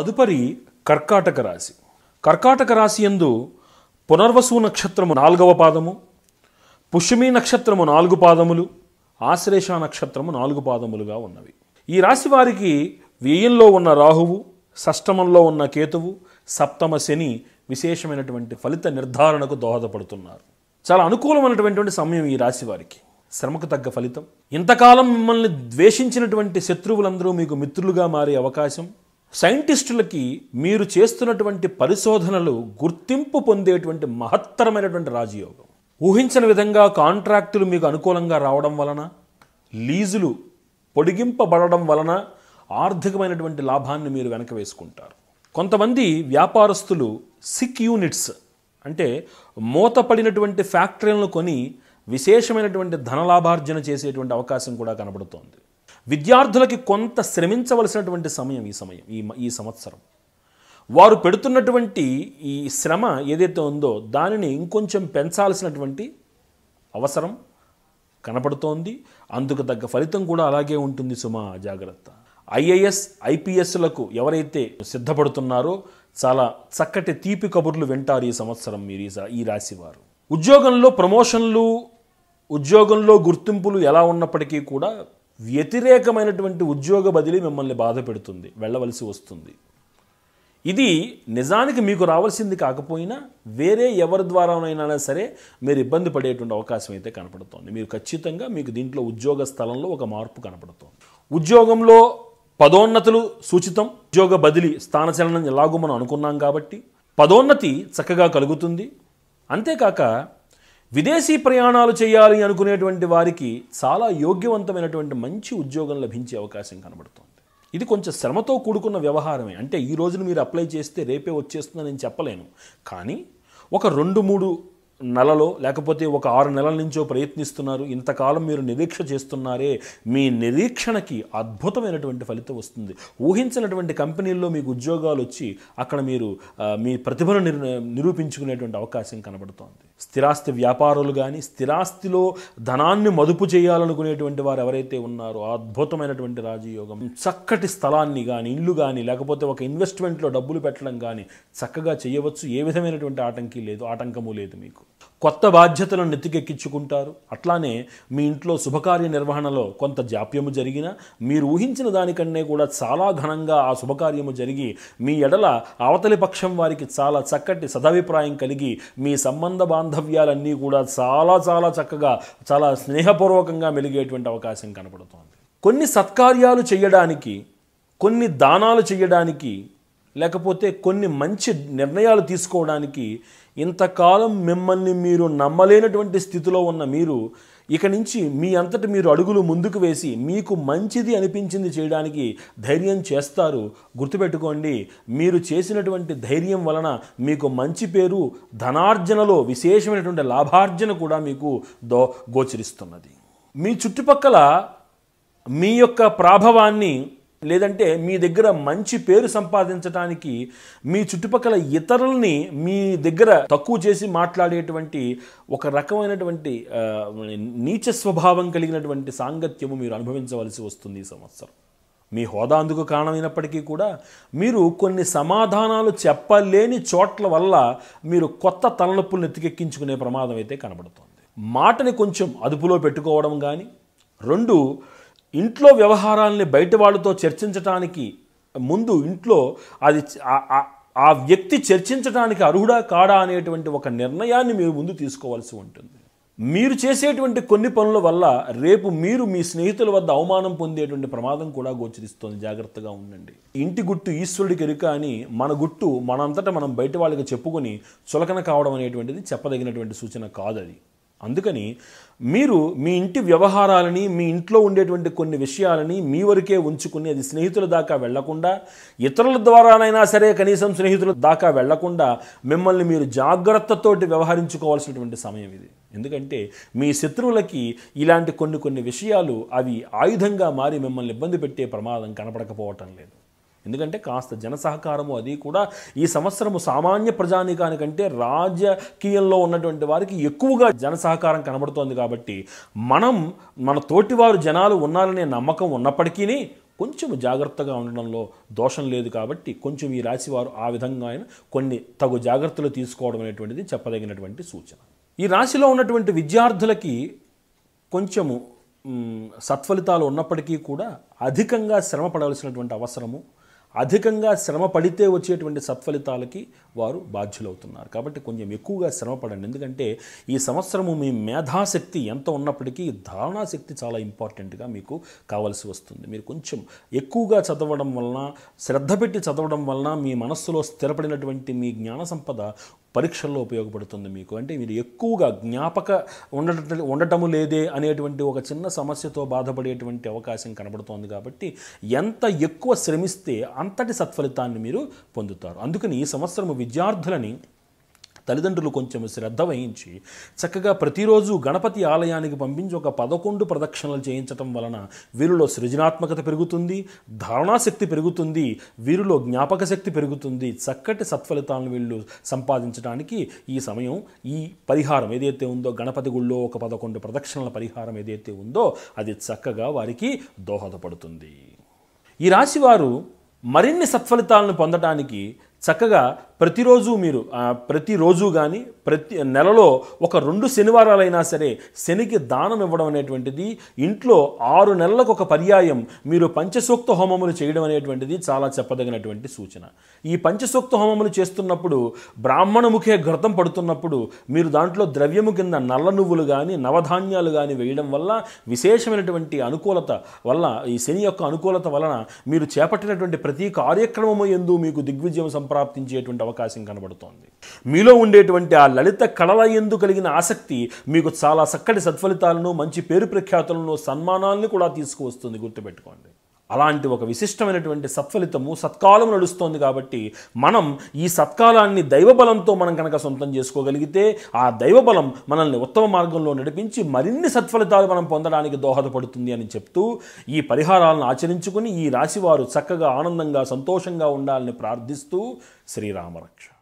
తదుపరి కర్కాటక రాశి కర్కాటక రాశి ఎందు పునర్వసు నక్షత్రము నాలుగవ పాదము పుష్యమి నక్షత్రము నాలుగు పాదములు ఆశ్లేష నక్షత్రము నాలుగు పాదములుగా ఉన్నవి ఈ రాశి వారికి వ్యయంలో ఉన్న రాహువు షష్టమంలో ఉన్న కేతువు సప్తమ శని విశేషమైనటువంటి ఫలిత నిర్ధారణకు దోహదపడుతున్నారు చాలా అనుకూలమైనటువంటి సమయం ఈ రాశి వారికి శ్రమకు తగ్గ ఫలితం ఇంతకాలం మిమ్మల్ని ద్వేషించినటువంటి శత్రువులందరూ మీకు మిత్రులుగా మారే అవకాశం సైంటిస్టులకి మీరు చేస్తున్నటువంటి పరిశోధనలు గుర్తింపు పొందేటువంటి మహత్తరమైనటువంటి రాజయోగం ఊహించని విధంగా కాంట్రాక్టులు మీకు అనుకూలంగా రావడం వలన లీజులు పొడిగింపబడడం వలన ఆర్థికమైనటువంటి లాభాన్ని మీరు వెనక వేసుకుంటారు కొంతమంది వ్యాపారస్తులు సిక్ యూనిట్స్ అంటే మూతపడినటువంటి ఫ్యాక్టరీలను కొని విశేషమైనటువంటి ధనలాభార్జన చేసేటువంటి అవకాశం కూడా కనబడుతోంది విద్యార్థులకి కొంత శ్రమించవలసినటువంటి సమయం ఈ సమయం ఈ ఈ సంవత్సరం వారు పెడుతున్నటువంటి ఈ శ్రమ ఏదైతే ఉందో దానిని ఇంకొంచెం పెంచాల్సినటువంటి అవసరం కనపడుతోంది అందుకు తగ్గ ఫలితం కూడా అలాగే ఉంటుంది సుమా జాగ్రత్త ఐఏఎస్ ఐపీఎస్లకు ఎవరైతే సిద్ధపడుతున్నారో చాలా చక్కటి తీపి కబుర్లు వింటారు ఈ సంవత్సరం మీరు ఈ రాశివారు ఉద్యోగంలో ప్రమోషన్లు ఉద్యోగంలో గుర్తింపులు ఎలా ఉన్నప్పటికీ కూడా వ్యతిరేకమైనటువంటి ఉద్యోగ బదిలీ మిమ్మల్ని బాధ పెడుతుంది వెళ్ళవలసి వస్తుంది ఇది నిజానికి మీకు రావాల్సింది కాకపోయినా వేరే ఎవరి ద్వారానైనా సరే మీరు ఇబ్బంది పడేటువంటి అవకాశం అయితే కనపడుతోంది మీరు ఖచ్చితంగా మీకు దీంట్లో ఉద్యోగ స్థలంలో ఒక మార్పు కనపడుతోంది ఉద్యోగంలో పదోన్నతులు సూచితం ఉద్యోగ బదిలీ స్థానచలనం ఎలాగో మనం అనుకున్నాం కాబట్టి పదోన్నతి చక్కగా కలుగుతుంది అంతేకాక విదేశీ ప్రయాణాలు చేయాలి అనుకునేటువంటి వారికి చాలా యోగ్యవంతమైనటువంటి మంచి ఉద్యోగం లభించే అవకాశం కనబడుతుంది ఇది కొంచెం శ్రమతో కూడుకున్న వ్యవహారమే అంటే ఈ రోజున మీరు అప్లై చేస్తే రేపే వచ్చేస్తుందని నేను చెప్పలేను కానీ ఒక రెండు మూడు నెలలో లేకపోతే ఒక ఆరు నెలల నుంచో ప్రయత్నిస్తున్నారు ఇంతకాలం మీరు నిరీక్ష చేస్తున్నారే మీ నిరీక్షణకి అద్భుతమైనటువంటి ఫలితం వస్తుంది ఊహించినటువంటి కంపెనీల్లో మీకు ఉద్యోగాలు వచ్చి అక్కడ మీరు మీ ప్రతిభను నిరూపించుకునేటువంటి అవకాశం కనబడుతోంది స్థిరాస్తి వ్యాపారులు కానీ స్థిరాస్తిలో ధనాన్ని మదుపు చేయాలనుకునేటువంటి వారు ఎవరైతే ఉన్నారో అద్భుతమైనటువంటి రాజయోగం చక్కటి స్థలాన్ని కానీ ఇల్లు కానీ లేకపోతే ఒక ఇన్వెస్ట్మెంట్లో డబ్బులు పెట్టడం కానీ చక్కగా చేయవచ్చు ఏ విధమైనటువంటి ఆటంకి లేదు ఆటంకము లేదు మీకు కొత్త బాధ్యతలను నెత్తికెక్కించుకుంటారు అట్లానే మీ ఇంట్లో శుభకార్య నిర్వహణలో కొంత జాప్యము జరిగినా మీరు ఊహించిన దానికన్నే కూడా చాలా ఘనంగా ఆ శుభకార్యము జరిగి మీ ఎడల అవతలి పక్షం వారికి చాలా చక్కటి సదాభిప్రాయం కలిగి మీ సంబంధ బాంధవ్యాలన్నీ కూడా చాలా చాలా చక్కగా చాలా స్నేహపూర్వకంగా మెలిగేటువంటి అవకాశం కనపడుతోంది కొన్ని సత్కార్యాలు చేయడానికి కొన్ని దానాలు చేయడానికి లేకపోతే కొన్ని మంచి నిర్ణయాలు తీసుకోవడానికి ఇంతకాలం మిమ్మల్ని మీరు నమ్మలేనటువంటి స్థితిలో ఉన్న మీరు ఇక నుంచి మీ అంతటి మీరు అడుగులు ముందుకు వేసి మీకు మంచిది అనిపించింది చేయడానికి ధైర్యం చేస్తారు గుర్తుపెట్టుకోండి మీరు చేసినటువంటి ధైర్యం వలన మీకు మంచి పేరు ధనార్జనలో విశేషమైనటువంటి లాభార్జన కూడా మీకు దో గోచరిస్తున్నది మీ చుట్టుపక్కల మీ యొక్క ప్రాభవాన్ని లేదంటే మీ దగ్గర మంచి పేరు సంపాదించడానికి మీ చుట్టుపక్కల ఇతరుల్ని మీ దగ్గర తక్కువ చేసి మాట్లాడేటువంటి ఒక రకమైనటువంటి నీచ స్వభావం కలిగినటువంటి సాంగత్యము మీరు అనుభవించవలసి వస్తుంది ఈ సంవత్సరం మీ హోదా అందుకు కారణమైనప్పటికీ కూడా మీరు కొన్ని సమాధానాలు చెప్పలేని చోట్ల వల్ల మీరు కొత్త తలనొప్పులు ఎత్తికెక్కించుకునే ప్రమాదం అయితే కనబడుతుంది మాటని కొంచెం అదుపులో పెట్టుకోవడం కానీ రెండు ఇంట్లో వ్యవహారాల్ని బయట వాళ్ళతో చర్చించటానికి ముందు ఇంట్లో అది ఆ వ్యక్తి చర్చించడానికి అర్హుడా కాడా అనేటువంటి ఒక నిర్ణయాన్ని మీరు ముందు తీసుకోవాల్సి ఉంటుంది మీరు చేసేటువంటి కొన్ని పనుల వల్ల రేపు మీరు మీ స్నేహితుల వద్ద అవమానం పొందేటువంటి ప్రమాదం కూడా గోచరిస్తోంది జాగ్రత్తగా ఉండండి ఇంటి గుట్టు ఈశ్వరుడికి ఎరుక అని మన గుట్టు మనంతటా మనం బయట వాళ్ళకి చెప్పుకొని చులకన కావడం అనేటువంటిది చెప్పదగినటువంటి సూచన కాదు అది అందుకని మీరు మీ ఇంటి వ్యవహారాలని మీ ఇంట్లో ఉండేటువంటి కొన్ని విషయాలని మీ వరకే ఉంచుకుని అది స్నేహితుల దాకా వెళ్లకుండా ఇతరుల ద్వారానైనా సరే కనీసం స్నేహితుల దాకా వెళ్లకుండా మిమ్మల్ని మీరు జాగ్రత్తతోటి వ్యవహరించుకోవాల్సినటువంటి సమయం ఇది ఎందుకంటే మీ శత్రువులకి ఇలాంటి కొన్ని కొన్ని విషయాలు అవి ఆయుధంగా మారి మిమ్మల్ని ఇబ్బంది పెట్టే ప్రమాదం కనపడకపోవటం లేదు ఎందుకంటే కాస్త జన సహకారము అది కూడా ఈ సంవత్సరము సామాన్య ప్రజానికానికంటే రాజకీయంలో ఉన్నటువంటి వారికి ఎక్కువగా జన సహకారం కనబడుతోంది కాబట్టి మనం మన తోటివారు జనాలు ఉన్నారనే నమ్మకం ఉన్నప్పటికీ కొంచెం జాగ్రత్తగా ఉండడంలో దోషం లేదు కాబట్టి కొంచెం ఈ రాశివారు ఆ విధంగా ఆయన కొన్ని తగు జాగ్రత్తలు తీసుకోవడం అనేటువంటిది చెప్పదగినటువంటి సూచన ఈ రాశిలో ఉన్నటువంటి విద్యార్థులకి కొంచెము సత్ఫలితాలు ఉన్నప్పటికీ కూడా అధికంగా శ్రమ పడవలసినటువంటి అవసరము అధికంగా శ్రమ పడితే వచ్చేటువంటి సత్ఫలితాలకి వారు బాధ్యులవుతున్నారు కాబట్టి కొంచెం ఎక్కువగా శ్రమ పడండి ఎందుకంటే ఈ సంవత్సరము మీ మేధాశక్తి ఎంత ఉన్నప్పటికీ ధారణాశక్తి చాలా ఇంపార్టెంట్గా మీకు కావాల్సి వస్తుంది మీరు కొంచెం ఎక్కువగా చదవడం వలన శ్రద్ధ పెట్టి చదవడం వలన మీ మనస్సులో స్థిరపడినటువంటి మీ జ్ఞాన సంపద పరీక్షల్లో ఉపయోగపడుతుంది మీకు అంటే మీరు ఎక్కువగా జ్ఞాపక ఉండట ఉండటము లేదే అనేటువంటి ఒక చిన్న సమస్యతో బాధపడేటువంటి అవకాశం కనబడుతోంది కాబట్టి ఎంత ఎక్కువ శ్రమిస్తే అంతటి సత్ఫలితాన్ని మీరు పొందుతారు అందుకని ఈ సంవత్సరము విద్యార్థులని తల్లిదండ్రులు కొంచెం శ్రద్ధ వహించి చక్కగా ప్రతిరోజు గణపతి ఆలయానికి పంపించి ఒక పదకొండు ప్రదక్షిణలు చేయించటం వలన వీరిలో సృజనాత్మకత పెరుగుతుంది ధారణాశక్తి పెరుగుతుంది వీరిలో జ్ఞాపక శక్తి పెరుగుతుంది చక్కటి సత్ఫలితాలను వీళ్ళు సంపాదించడానికి ఈ సమయం ఈ పరిహారం ఏదైతే ఉందో గణపతి గుళ్ళో ఒక పదకొండు ప్రదక్షిణల పరిహారం ఏదైతే ఉందో అది చక్కగా వారికి దోహదపడుతుంది ఈ రాశివారు మరిన్ని సత్ఫలితాలను పొందడానికి చక్కగా ప్రతిరోజు మీరు ప్రతిరోజు కానీ ప్రతి నెలలో ఒక రెండు శనివారాలైనా సరే శనికి దానం ఇవ్వడం అనేటువంటిది ఇంట్లో ఆరు నెలలకు ఒక పర్యాయం మీరు పంచసూక్త హోమములు చేయడం అనేటువంటిది చాలా చెప్పదగినటువంటి సూచన ఈ పంచసూక్త హోమములు చేస్తున్నప్పుడు బ్రాహ్మణముఖే ఘృతం పడుతున్నప్పుడు మీరు దాంట్లో ద్రవ్యము కింద నల్ల నువ్వులు కానీ నవధాన్యాలు కానీ వేయడం వల్ల విశేషమైనటువంటి అనుకూలత వల్ల ఈ శని యొక్క అనుకూలత వలన మీరు చేపట్టినటువంటి ప్రతి కార్యక్రమము ఎందు మీకు దిగ్విజయం సంప్రాప్తించేటువంటి అవకాశం కనబడుతోంది మీలో ఉండేటువంటి ఆ లలిత కళల ఎందు కలిగిన ఆసక్తి మీకు చాలా చక్కటి సత్ఫలితాలను మంచి పేరు ప్రఖ్యాతులను సన్మానాలను కూడా తీసుకువస్తుంది గుర్తుపెట్టుకోండి అలాంటి ఒక విశిష్టమైనటువంటి సత్ఫలితము సత్కాలం నడుస్తోంది కాబట్టి మనం ఈ సత్కాలాన్ని దైవబలంతో మనం కనుక సొంతం చేసుకోగలిగితే ఆ దైవబలం మనల్ని ఉత్తమ మార్గంలో నడిపించి మరిన్ని సత్ఫలితాలు మనం పొందడానికి దోహదపడుతుంది అని చెప్తూ ఈ పరిహారాలను ఆచరించుకుని ఈ రాశివారు చక్కగా ఆనందంగా సంతోషంగా ఉండాలని ప్రార్థిస్తూ శ్రీరామరక్ష